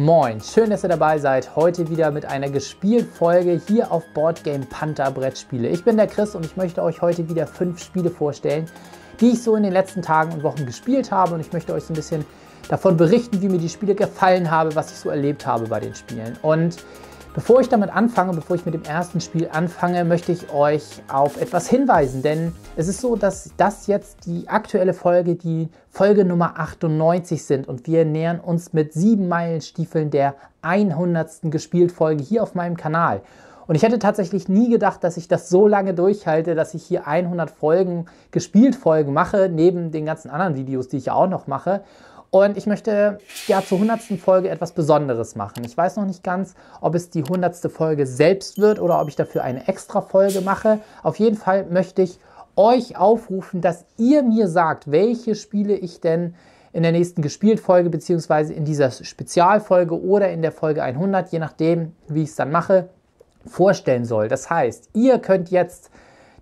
Moin, schön, dass ihr dabei seid. Heute wieder mit einer gespielten Folge hier auf Boardgame Panther Brettspiele. Ich bin der Chris und ich möchte euch heute wieder fünf Spiele vorstellen, die ich so in den letzten Tagen und Wochen gespielt habe. Und ich möchte euch so ein bisschen davon berichten, wie mir die Spiele gefallen haben, was ich so erlebt habe bei den Spielen. Und Bevor ich damit anfange, bevor ich mit dem ersten Spiel anfange, möchte ich euch auf etwas hinweisen, denn es ist so, dass das jetzt die aktuelle Folge, die Folge Nummer 98 sind und wir nähern uns mit sieben Meilenstiefeln der 100. gespielt Folge hier auf meinem Kanal. Und ich hätte tatsächlich nie gedacht, dass ich das so lange durchhalte, dass ich hier 100 Folgen, gespielt Folgen mache, neben den ganzen anderen Videos, die ich ja auch noch mache. Und ich möchte ja zur 100. Folge etwas Besonderes machen. Ich weiß noch nicht ganz, ob es die 100. Folge selbst wird oder ob ich dafür eine extra Folge mache. Auf jeden Fall möchte ich euch aufrufen, dass ihr mir sagt, welche Spiele ich denn in der nächsten Gespielt-Folge beziehungsweise in dieser Spezialfolge oder in der Folge 100, je nachdem, wie ich es dann mache, vorstellen soll. Das heißt, ihr könnt jetzt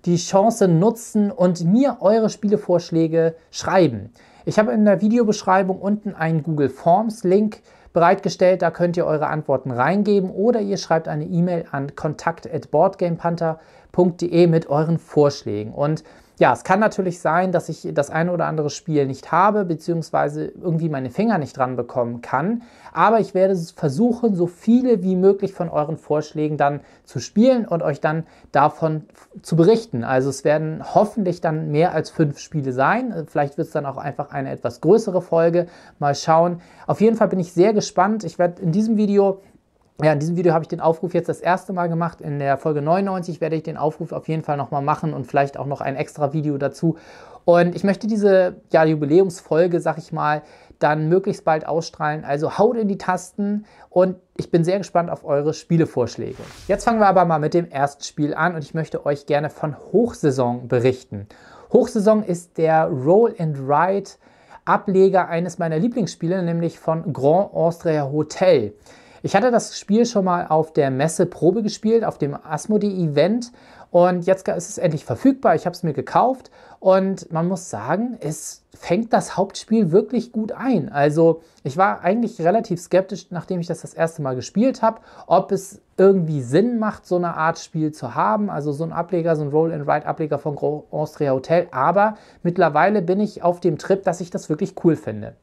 die Chance nutzen und mir eure Spielevorschläge schreiben. Ich habe in der Videobeschreibung unten einen Google Forms Link bereitgestellt, da könnt ihr eure Antworten reingeben oder ihr schreibt eine E-Mail an kontakt at boardgamepanther.de mit euren Vorschlägen und ja, es kann natürlich sein, dass ich das eine oder andere Spiel nicht habe, beziehungsweise irgendwie meine Finger nicht dran bekommen kann. Aber ich werde versuchen, so viele wie möglich von euren Vorschlägen dann zu spielen und euch dann davon zu berichten. Also es werden hoffentlich dann mehr als fünf Spiele sein. Vielleicht wird es dann auch einfach eine etwas größere Folge. Mal schauen. Auf jeden Fall bin ich sehr gespannt. Ich werde in diesem Video ja, in diesem Video habe ich den Aufruf jetzt das erste Mal gemacht. In der Folge 99 werde ich den Aufruf auf jeden Fall nochmal machen und vielleicht auch noch ein extra Video dazu. Und ich möchte diese ja, Jubiläumsfolge, sag ich mal, dann möglichst bald ausstrahlen. Also haut in die Tasten und ich bin sehr gespannt auf eure Spielevorschläge. Jetzt fangen wir aber mal mit dem ersten Spiel an und ich möchte euch gerne von Hochsaison berichten. Hochsaison ist der Roll and Ride Ableger eines meiner Lieblingsspiele, nämlich von Grand Austria Hotel. Ich hatte das Spiel schon mal auf der Messe Probe gespielt, auf dem Asmodee-Event. Und jetzt ist es endlich verfügbar. Ich habe es mir gekauft. Und man muss sagen, es fängt das Hauptspiel wirklich gut ein. Also ich war eigentlich relativ skeptisch, nachdem ich das das erste Mal gespielt habe, ob es irgendwie Sinn macht, so eine Art Spiel zu haben. Also so ein Ableger, so ein Roll-and-Ride-Ableger von Austria Hotel. Aber mittlerweile bin ich auf dem Trip, dass ich das wirklich cool finde.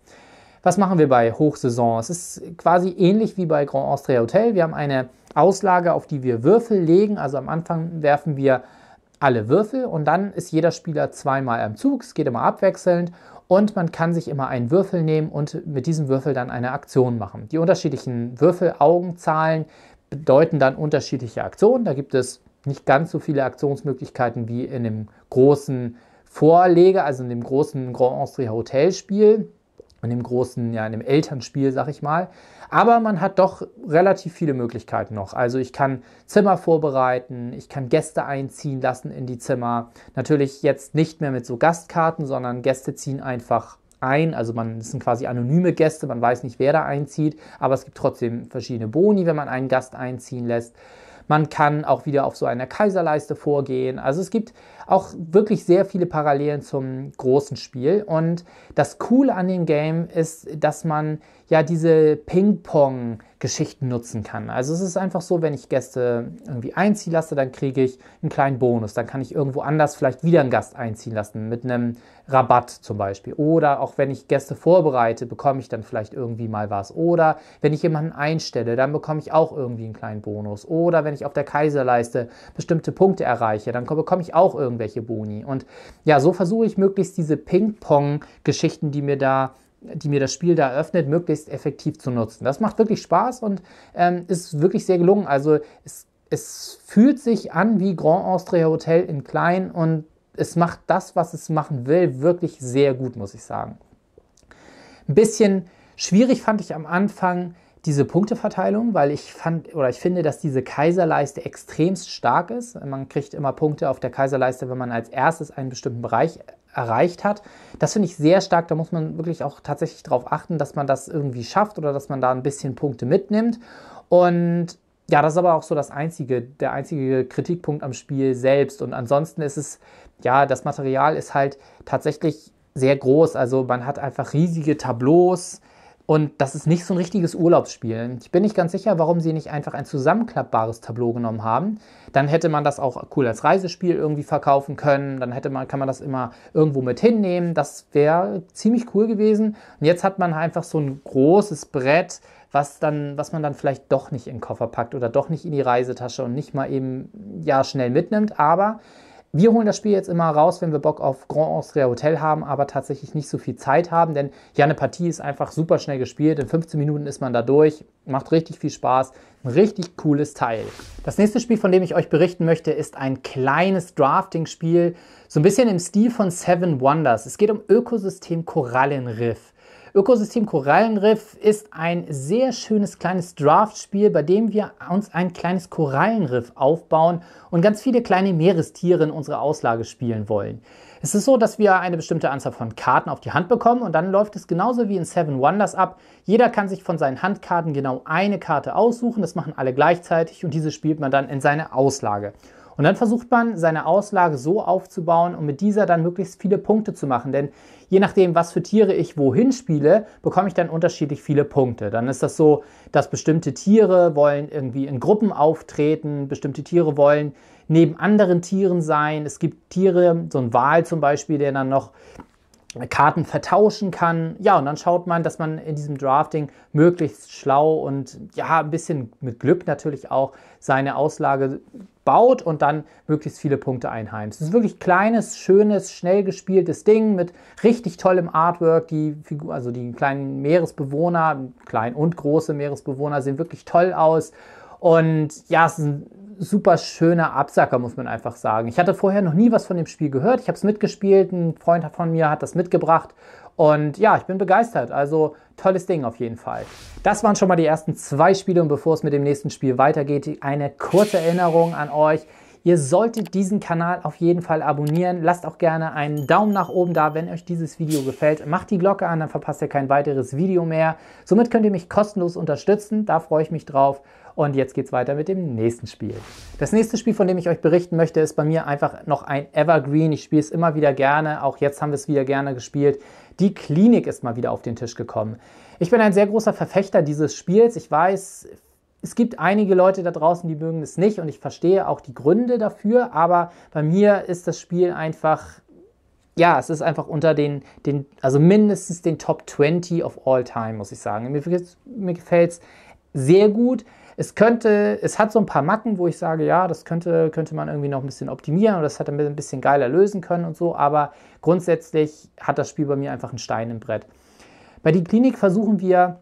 Was machen wir bei Hochsaison? Es ist quasi ähnlich wie bei Grand Austria Hotel. Wir haben eine Auslage, auf die wir Würfel legen. Also am Anfang werfen wir alle Würfel und dann ist jeder Spieler zweimal am Zug. Es geht immer abwechselnd und man kann sich immer einen Würfel nehmen und mit diesem Würfel dann eine Aktion machen. Die unterschiedlichen Würfelaugenzahlen bedeuten dann unterschiedliche Aktionen. Da gibt es nicht ganz so viele Aktionsmöglichkeiten wie in dem großen Vorlege, also in dem großen Grand Austria Hotel Spiel in dem großen, ja, in dem Elternspiel, sag ich mal. Aber man hat doch relativ viele Möglichkeiten noch. Also ich kann Zimmer vorbereiten, ich kann Gäste einziehen lassen in die Zimmer. Natürlich jetzt nicht mehr mit so Gastkarten, sondern Gäste ziehen einfach ein. Also man das sind quasi anonyme Gäste, man weiß nicht, wer da einzieht, aber es gibt trotzdem verschiedene Boni, wenn man einen Gast einziehen lässt. Man kann auch wieder auf so einer Kaiserleiste vorgehen. Also es gibt auch wirklich sehr viele Parallelen zum großen Spiel. Und das Coole an dem Game ist, dass man ja diese Ping-Pong-Geschichten nutzen kann. Also es ist einfach so, wenn ich Gäste irgendwie einziehen lasse, dann kriege ich einen kleinen Bonus. Dann kann ich irgendwo anders vielleicht wieder einen Gast einziehen lassen mit einem Rabatt zum Beispiel. Oder auch wenn ich Gäste vorbereite, bekomme ich dann vielleicht irgendwie mal was. Oder wenn ich jemanden einstelle, dann bekomme ich auch irgendwie einen kleinen Bonus. Oder wenn ich auf der Kaiserleiste bestimmte Punkte erreiche, dann bekomme ich auch irgendwelche Boni. Und ja, so versuche ich möglichst diese Ping-Pong-Geschichten, die mir da die mir das Spiel da eröffnet, möglichst effektiv zu nutzen. Das macht wirklich Spaß und ähm, ist wirklich sehr gelungen. Also es, es fühlt sich an wie Grand Austria Hotel in klein und es macht das, was es machen will, wirklich sehr gut, muss ich sagen. Ein bisschen schwierig fand ich am Anfang diese Punkteverteilung, weil ich fand oder ich finde, dass diese Kaiserleiste extremst stark ist. Man kriegt immer Punkte auf der Kaiserleiste, wenn man als erstes einen bestimmten Bereich erreicht hat. Das finde ich sehr stark. Da muss man wirklich auch tatsächlich darauf achten, dass man das irgendwie schafft oder dass man da ein bisschen Punkte mitnimmt. Und ja, das ist aber auch so das einzige, der einzige Kritikpunkt am Spiel selbst. Und ansonsten ist es, ja, das Material ist halt tatsächlich sehr groß. Also man hat einfach riesige Tableaus, und das ist nicht so ein richtiges Urlaubsspiel. Ich bin nicht ganz sicher, warum sie nicht einfach ein zusammenklappbares Tableau genommen haben. Dann hätte man das auch cool als Reisespiel irgendwie verkaufen können. Dann hätte man, kann man das immer irgendwo mit hinnehmen. Das wäre ziemlich cool gewesen. Und jetzt hat man einfach so ein großes Brett, was, dann, was man dann vielleicht doch nicht in den Koffer packt oder doch nicht in die Reisetasche und nicht mal eben ja, schnell mitnimmt. Aber wir holen das Spiel jetzt immer raus, wenn wir Bock auf Grand Austria Hotel haben, aber tatsächlich nicht so viel Zeit haben, denn ja, eine Partie ist einfach super schnell gespielt. In 15 Minuten ist man da durch, macht richtig viel Spaß, ein richtig cooles Teil. Das nächste Spiel, von dem ich euch berichten möchte, ist ein kleines Drafting-Spiel, so ein bisschen im Stil von Seven Wonders. Es geht um Ökosystem Korallenriff. Ökosystem Korallenriff ist ein sehr schönes kleines Draftspiel, bei dem wir uns ein kleines Korallenriff aufbauen und ganz viele kleine Meerestiere in unsere Auslage spielen wollen. Es ist so, dass wir eine bestimmte Anzahl von Karten auf die Hand bekommen und dann läuft es genauso wie in Seven Wonders ab. Jeder kann sich von seinen Handkarten genau eine Karte aussuchen, das machen alle gleichzeitig und diese spielt man dann in seine Auslage. Und dann versucht man, seine Auslage so aufzubauen um mit dieser dann möglichst viele Punkte zu machen. Denn je nachdem, was für Tiere ich wohin spiele, bekomme ich dann unterschiedlich viele Punkte. Dann ist das so, dass bestimmte Tiere wollen irgendwie in Gruppen auftreten, bestimmte Tiere wollen neben anderen Tieren sein. Es gibt Tiere, so ein Wal zum Beispiel, der dann noch Karten vertauschen kann. Ja, und dann schaut man, dass man in diesem Drafting möglichst schlau und ja, ein bisschen mit Glück natürlich auch seine Auslage baut und dann möglichst viele Punkte einheimst. Es ist wirklich kleines, schönes, schnell gespieltes Ding mit richtig tollem Artwork. Die Figur, also die kleinen Meeresbewohner, klein und große Meeresbewohner sehen wirklich toll aus. Und ja, es ist ein super schöner Absacker, muss man einfach sagen. Ich hatte vorher noch nie was von dem Spiel gehört. Ich habe es mitgespielt, ein Freund von mir hat das mitgebracht. Und ja, ich bin begeistert. Also tolles Ding auf jeden Fall. Das waren schon mal die ersten zwei Spiele und bevor es mit dem nächsten Spiel weitergeht, eine kurze Erinnerung an euch. Ihr solltet diesen Kanal auf jeden Fall abonnieren. Lasst auch gerne einen Daumen nach oben da, wenn euch dieses Video gefällt. Macht die Glocke an, dann verpasst ihr kein weiteres Video mehr. Somit könnt ihr mich kostenlos unterstützen. Da freue ich mich drauf. Und jetzt geht es weiter mit dem nächsten Spiel. Das nächste Spiel, von dem ich euch berichten möchte, ist bei mir einfach noch ein Evergreen. Ich spiele es immer wieder gerne. Auch jetzt haben wir es wieder gerne gespielt. Die Klinik ist mal wieder auf den Tisch gekommen. Ich bin ein sehr großer Verfechter dieses Spiels. Ich weiß, es gibt einige Leute da draußen, die mögen es nicht und ich verstehe auch die Gründe dafür, aber bei mir ist das Spiel einfach, ja, es ist einfach unter den, den also mindestens den Top 20 of all time, muss ich sagen. Mir, mir gefällt es sehr gut. Es könnte, es hat so ein paar Macken, wo ich sage, ja, das könnte, könnte man irgendwie noch ein bisschen optimieren oder das hätte ein bisschen geiler lösen können und so, aber grundsätzlich hat das Spiel bei mir einfach einen Stein im Brett. Bei der Klinik versuchen wir,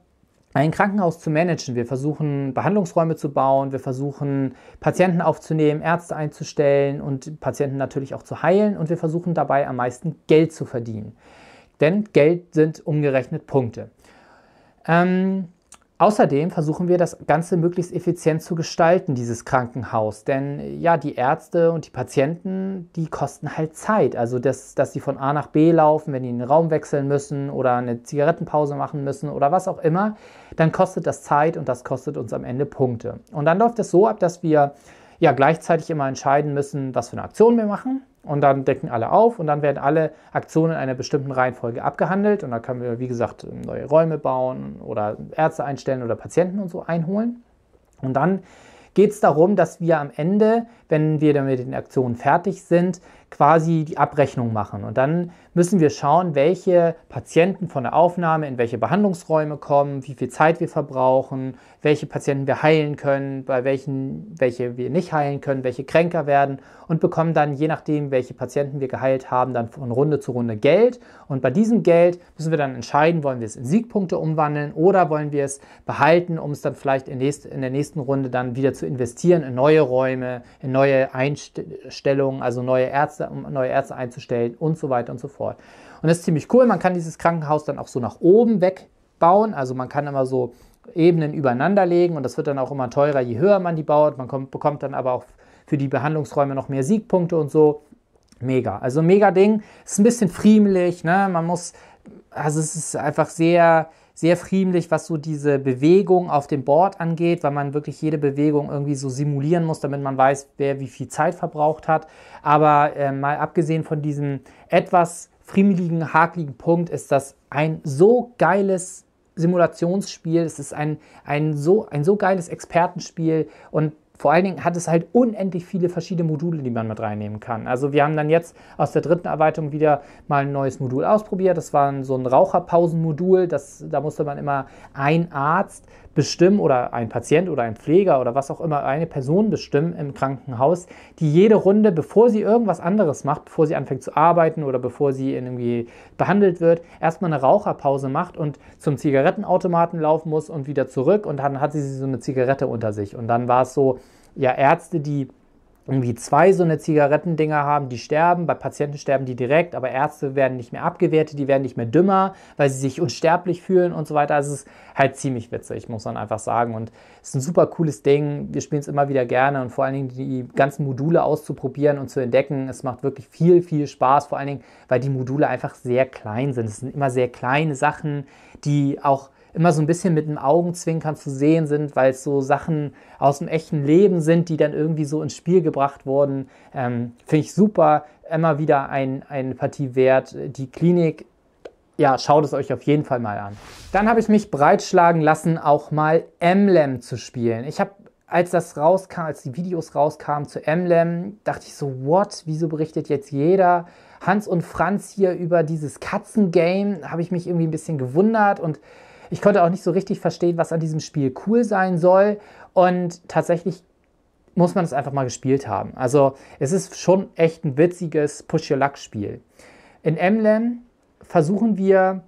ein Krankenhaus zu managen. Wir versuchen Behandlungsräume zu bauen, wir versuchen Patienten aufzunehmen, Ärzte einzustellen und Patienten natürlich auch zu heilen und wir versuchen dabei am meisten Geld zu verdienen. Denn Geld sind umgerechnet Punkte. Ähm, Außerdem versuchen wir, das Ganze möglichst effizient zu gestalten, dieses Krankenhaus. Denn ja, die Ärzte und die Patienten, die kosten halt Zeit. Also, das, dass sie von A nach B laufen, wenn die einen Raum wechseln müssen oder eine Zigarettenpause machen müssen oder was auch immer, dann kostet das Zeit und das kostet uns am Ende Punkte. Und dann läuft es so ab, dass wir ja gleichzeitig immer entscheiden müssen, was für eine Aktion wir machen. Und dann decken alle auf und dann werden alle Aktionen in einer bestimmten Reihenfolge abgehandelt. Und da können wir, wie gesagt, neue Räume bauen oder Ärzte einstellen oder Patienten und so einholen. Und dann geht es darum, dass wir am Ende, wenn wir dann mit den Aktionen fertig sind, quasi die Abrechnung machen. Und dann müssen wir schauen, welche Patienten von der Aufnahme in welche Behandlungsräume kommen, wie viel Zeit wir verbrauchen, welche Patienten wir heilen können, bei welchen welche wir nicht heilen können, welche kränker werden und bekommen dann, je nachdem, welche Patienten wir geheilt haben, dann von Runde zu Runde Geld. Und bei diesem Geld müssen wir dann entscheiden, wollen wir es in Siegpunkte umwandeln oder wollen wir es behalten, um es dann vielleicht in, nächst, in der nächsten Runde dann wieder zu investieren in neue Räume, in neue Einstellungen, also neue Ärzte Ärzte, um neue Ärzte einzustellen und so weiter und so fort. Und das ist ziemlich cool. Man kann dieses Krankenhaus dann auch so nach oben wegbauen. Also man kann immer so Ebenen übereinander legen und das wird dann auch immer teurer, je höher man die baut. Man kommt, bekommt dann aber auch für die Behandlungsräume noch mehr Siegpunkte und so. Mega. Also mega Ding. Ist ein bisschen friemelig, ne? Man muss, also es ist einfach sehr, sehr friemlich, was so diese Bewegung auf dem Board angeht, weil man wirklich jede Bewegung irgendwie so simulieren muss, damit man weiß, wer wie viel Zeit verbraucht hat. Aber äh, mal abgesehen von diesem etwas friemeligen, hakligen Punkt ist das ein so geiles Simulationsspiel. Es ist ein, ein, so, ein so geiles Expertenspiel und vor allen Dingen hat es halt unendlich viele verschiedene Module, die man mit reinnehmen kann. Also wir haben dann jetzt aus der dritten Erweiterung wieder mal ein neues Modul ausprobiert. Das war so ein Raucherpausenmodul. Das, da musste man immer ein Arzt bestimmen oder ein Patient oder ein Pfleger oder was auch immer, eine Person bestimmen im Krankenhaus, die jede Runde, bevor sie irgendwas anderes macht, bevor sie anfängt zu arbeiten oder bevor sie irgendwie behandelt wird, erstmal eine Raucherpause macht und zum Zigarettenautomaten laufen muss und wieder zurück und dann hat sie so eine Zigarette unter sich. Und dann war es so, ja, Ärzte, die irgendwie zwei so eine Zigarettendinger haben, die sterben. Bei Patienten sterben die direkt, aber Ärzte werden nicht mehr abgewertet, die werden nicht mehr dümmer, weil sie sich unsterblich fühlen und so weiter. Also es ist halt ziemlich witzig, muss man einfach sagen. Und es ist ein super cooles Ding. Wir spielen es immer wieder gerne und vor allen Dingen die ganzen Module auszuprobieren und zu entdecken. Es macht wirklich viel, viel Spaß, vor allen Dingen, weil die Module einfach sehr klein sind. Es sind immer sehr kleine Sachen, die auch immer so ein bisschen mit einem Augenzwinkern zu sehen sind, weil es so Sachen aus dem echten Leben sind, die dann irgendwie so ins Spiel gebracht wurden. Ähm, Finde ich super. Immer wieder ein, eine Partie wert. Die Klinik ja, schaut es euch auf jeden Fall mal an. Dann habe ich mich breitschlagen lassen, auch mal Emblem zu spielen. Ich habe, als das rauskam, als die Videos rauskamen zu Emblem, dachte ich so, what? Wieso berichtet jetzt jeder Hans und Franz hier über dieses Katzengame? Habe ich mich irgendwie ein bisschen gewundert und ich konnte auch nicht so richtig verstehen, was an diesem Spiel cool sein soll. Und tatsächlich muss man es einfach mal gespielt haben. Also es ist schon echt ein witziges Push-Your-Luck-Spiel. In Emblem versuchen wir,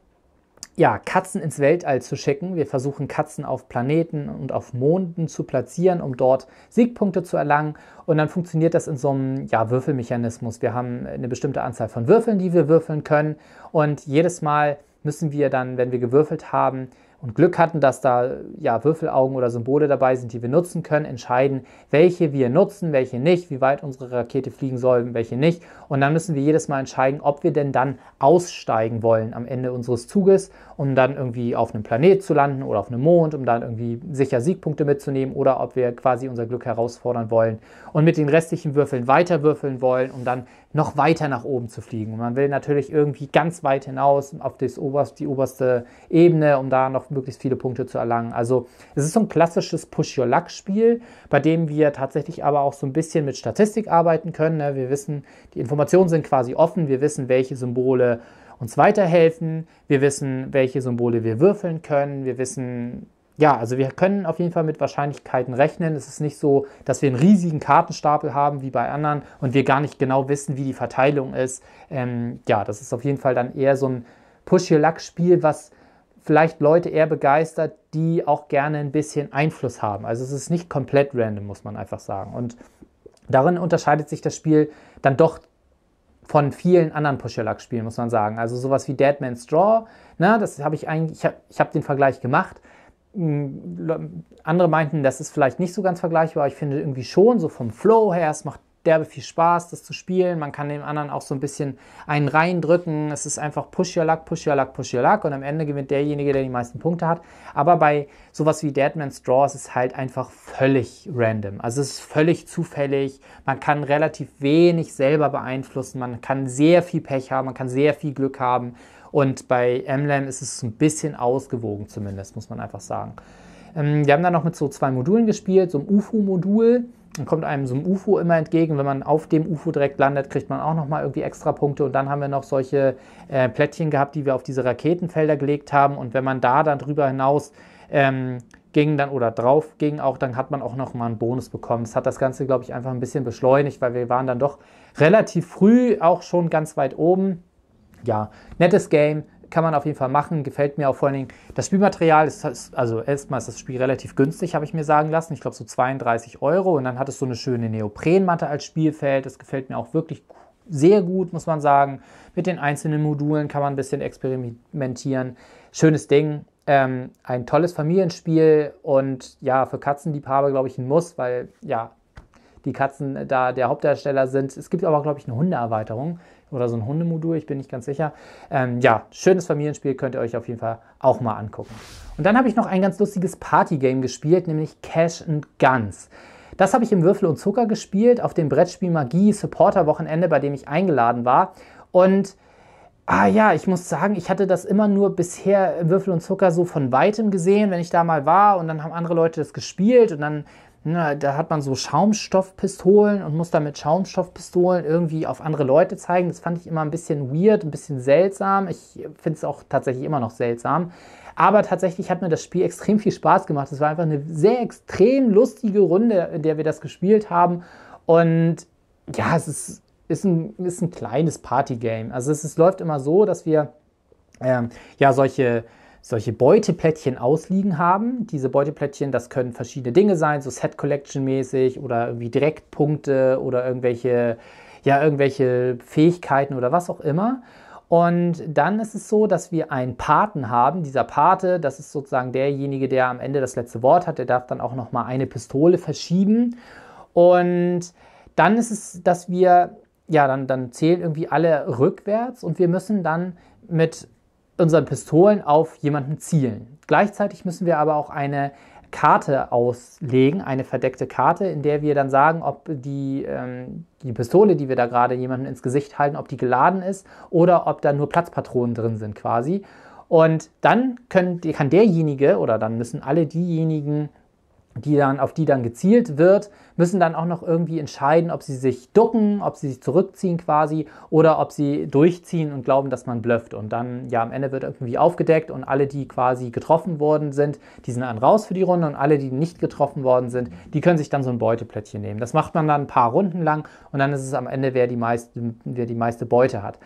ja, Katzen ins Weltall zu schicken. Wir versuchen Katzen auf Planeten und auf Monden zu platzieren, um dort Siegpunkte zu erlangen. Und dann funktioniert das in so einem ja, Würfelmechanismus. Wir haben eine bestimmte Anzahl von Würfeln, die wir würfeln können. Und jedes Mal müssen wir dann, wenn wir gewürfelt haben, und Glück hatten, dass da ja, Würfelaugen oder Symbole dabei sind, die wir nutzen können, entscheiden, welche wir nutzen, welche nicht, wie weit unsere Rakete fliegen soll, welche nicht. Und dann müssen wir jedes Mal entscheiden, ob wir denn dann aussteigen wollen am Ende unseres Zuges, um dann irgendwie auf einem Planet zu landen oder auf einem Mond, um dann irgendwie sicher Siegpunkte mitzunehmen oder ob wir quasi unser Glück herausfordern wollen und mit den restlichen Würfeln weiter würfeln wollen, um dann noch weiter nach oben zu fliegen. Und man will natürlich irgendwie ganz weit hinaus auf das oberst, die oberste Ebene, um da noch möglichst viele Punkte zu erlangen. Also es ist so ein klassisches Push-Your-Luck-Spiel, bei dem wir tatsächlich aber auch so ein bisschen mit Statistik arbeiten können. Ne? Wir wissen, die Informationen sind quasi offen, wir wissen, welche Symbole uns weiterhelfen, wir wissen, welche Symbole wir würfeln können, wir wissen, ja, also wir können auf jeden Fall mit Wahrscheinlichkeiten rechnen. Es ist nicht so, dass wir einen riesigen Kartenstapel haben wie bei anderen und wir gar nicht genau wissen, wie die Verteilung ist. Ähm, ja, das ist auf jeden Fall dann eher so ein Push-Your-Luck-Spiel, was vielleicht Leute eher begeistert, die auch gerne ein bisschen Einfluss haben. Also es ist nicht komplett random, muss man einfach sagen. Und darin unterscheidet sich das Spiel dann doch von vielen anderen push spielen muss man sagen. Also sowas wie Dead Man's Draw, na, ne, das habe ich eigentlich, ich habe hab den Vergleich gemacht. Hm, andere meinten, das ist vielleicht nicht so ganz vergleichbar, ich finde irgendwie schon, so vom Flow her, es macht derbe viel Spaß, das zu spielen. Man kann dem anderen auch so ein bisschen einen reindrücken. Es ist einfach Push Your Luck, Push Your Luck, Push Your Luck und am Ende gewinnt derjenige, der die meisten Punkte hat. Aber bei sowas wie Deadman's Draw ist es halt einfach völlig random. Also es ist völlig zufällig. Man kann relativ wenig selber beeinflussen. Man kann sehr viel Pech haben. Man kann sehr viel Glück haben. Und bei MLAM ist es ein bisschen ausgewogen zumindest, muss man einfach sagen. Ähm, wir haben dann noch mit so zwei Modulen gespielt, so einem UFO-Modul dann kommt einem so ein UFO immer entgegen. Wenn man auf dem UFO direkt landet, kriegt man auch nochmal irgendwie extra Punkte. Und dann haben wir noch solche äh, Plättchen gehabt, die wir auf diese Raketenfelder gelegt haben. Und wenn man da dann drüber hinaus ähm, ging dann oder drauf ging auch, dann hat man auch noch mal einen Bonus bekommen. Das hat das Ganze, glaube ich, einfach ein bisschen beschleunigt, weil wir waren dann doch relativ früh auch schon ganz weit oben. Ja, nettes Game, kann man auf jeden Fall machen. Gefällt mir auch vor allen Dingen das Spielmaterial. Ist, also erstmal ist das Spiel relativ günstig, habe ich mir sagen lassen. Ich glaube so 32 Euro. Und dann hat es so eine schöne Neoprenmatte als Spielfeld. Das gefällt mir auch wirklich sehr gut, muss man sagen. Mit den einzelnen Modulen kann man ein bisschen experimentieren. Schönes Ding. Ähm, ein tolles Familienspiel und ja, für Katzenliebhaber glaube ich ein Muss, weil ja, die Katzen äh, da der Hauptdarsteller sind. Es gibt aber, glaube ich, eine Hundeerweiterung oder so ein Hundemodul, ich bin nicht ganz sicher. Ähm, ja, schönes Familienspiel könnt ihr euch auf jeden Fall auch mal angucken. Und dann habe ich noch ein ganz lustiges Partygame gespielt, nämlich Cash and Guns. Das habe ich im Würfel und Zucker gespielt auf dem Brettspiel Magie Supporter Wochenende, bei dem ich eingeladen war. Und ah ja, ich muss sagen, ich hatte das immer nur bisher im Würfel und Zucker so von weitem gesehen, wenn ich da mal war und dann haben andere Leute das gespielt und dann na, ne, da hat man so Schaumstoffpistolen und muss damit Schaumstoffpistolen irgendwie auf andere Leute zeigen. Das fand ich immer ein bisschen weird, ein bisschen seltsam. Ich finde es auch tatsächlich immer noch seltsam. Aber tatsächlich hat mir das Spiel extrem viel Spaß gemacht. Es war einfach eine sehr extrem lustige Runde, in der wir das gespielt haben. Und ja, es ist, ist, ein, ist ein kleines Partygame. Also es, ist, läuft immer so, dass wir ähm, ja solche solche Beuteplättchen ausliegen haben. Diese Beuteplättchen, das können verschiedene Dinge sein, so Set Collection mäßig oder irgendwie Direktpunkte oder irgendwelche, ja, irgendwelche Fähigkeiten oder was auch immer. Und dann ist es so, dass wir einen Paten haben. Dieser Pate, das ist sozusagen derjenige, der am Ende das letzte Wort hat. Der darf dann auch noch mal eine Pistole verschieben. Und dann ist es, dass wir ja dann dann zählen irgendwie alle rückwärts und wir müssen dann mit unseren Pistolen auf jemanden zielen. Gleichzeitig müssen wir aber auch eine Karte auslegen, eine verdeckte Karte, in der wir dann sagen, ob die, ähm, die Pistole, die wir da gerade jemanden ins Gesicht halten, ob die geladen ist oder ob da nur Platzpatronen drin sind quasi. Und dann können, kann derjenige oder dann müssen alle diejenigen die dann, auf die dann gezielt wird, müssen dann auch noch irgendwie entscheiden, ob sie sich ducken, ob sie sich zurückziehen quasi oder ob sie durchziehen und glauben, dass man blufft. Und dann, ja, am Ende wird irgendwie aufgedeckt und alle, die quasi getroffen worden sind, die sind dann raus für die Runde und alle, die nicht getroffen worden sind, die können sich dann so ein Beuteplättchen nehmen. Das macht man dann ein paar Runden lang und dann ist es am Ende, wer die meiste, wer die meiste Beute hat.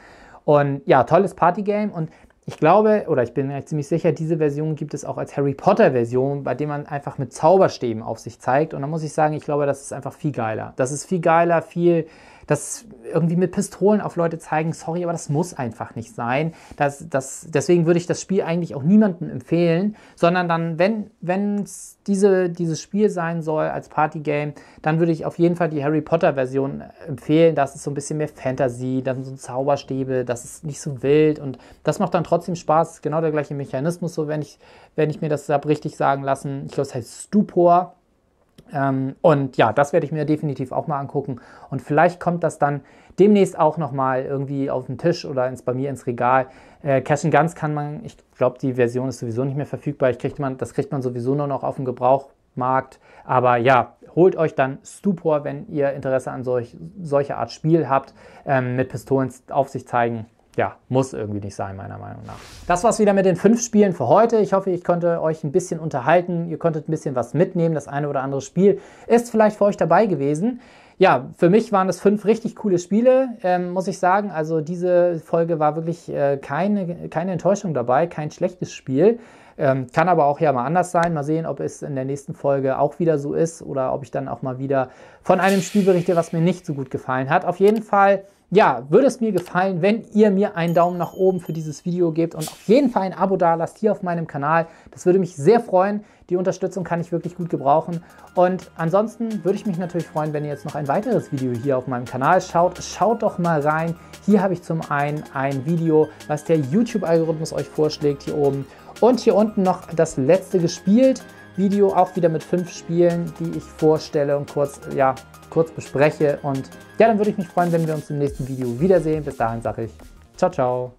Und ja, tolles Partygame und ich glaube, oder ich bin mir ziemlich sicher, diese Version gibt es auch als Harry Potter-Version, bei dem man einfach mit Zauberstäben auf sich zeigt. Und da muss ich sagen, ich glaube, das ist einfach viel geiler. Das ist viel geiler, viel das irgendwie mit Pistolen auf Leute zeigen, sorry, aber das muss einfach nicht sein. Das, das, deswegen würde ich das Spiel eigentlich auch niemandem empfehlen, sondern dann, wenn es diese, dieses Spiel sein soll als Partygame, dann würde ich auf jeden Fall die Harry Potter-Version empfehlen. Das ist so ein bisschen mehr Fantasy, dann so Zauberstäbe, das ist nicht so wild und das macht dann trotzdem Spaß. Genau der gleiche Mechanismus, so wenn ich, wenn ich mir das habe richtig sagen lassen. Ich glaube, es heißt Stupor ähm, und ja, das werde ich mir definitiv auch mal angucken. Und vielleicht kommt das dann demnächst auch nochmal irgendwie auf den Tisch oder ins, bei mir ins Regal. Äh, Cash and Guns kann man, ich glaube, die Version ist sowieso nicht mehr verfügbar. Ich kriegt man, das kriegt man sowieso nur noch auf dem Gebrauchmarkt. Aber ja, holt euch dann Stupor, wenn ihr Interesse an solch, solcher Art Spiel habt, ähm, mit Pistolen auf sich zeigen ja, muss irgendwie nicht sein, meiner Meinung nach. Das war's wieder mit den fünf Spielen für heute. Ich hoffe, ich konnte euch ein bisschen unterhalten. Ihr konntet ein bisschen was mitnehmen. Das eine oder andere Spiel ist vielleicht für euch dabei gewesen. Ja, für mich waren das fünf richtig coole Spiele, ähm, muss ich sagen. Also diese Folge war wirklich äh, keine, keine Enttäuschung dabei, kein schlechtes Spiel. Ähm, kann aber auch ja mal anders sein. Mal sehen, ob es in der nächsten Folge auch wieder so ist oder ob ich dann auch mal wieder von einem Spiel berichte, was mir nicht so gut gefallen hat. Auf jeden Fall ja, würde es mir gefallen, wenn ihr mir einen Daumen nach oben für dieses Video gebt und auf jeden Fall ein Abo da lasst hier auf meinem Kanal. Das würde mich sehr freuen. Die Unterstützung kann ich wirklich gut gebrauchen. Und ansonsten würde ich mich natürlich freuen, wenn ihr jetzt noch ein weiteres Video hier auf meinem Kanal schaut. Schaut doch mal rein. Hier habe ich zum einen ein Video, was der YouTube-Algorithmus euch vorschlägt hier oben. Und hier unten noch das letzte gespielt. Video, auch wieder mit fünf Spielen, die ich vorstelle und kurz, ja, kurz bespreche. Und ja, dann würde ich mich freuen, wenn wir uns im nächsten Video wiedersehen. Bis dahin sage ich, ciao, ciao.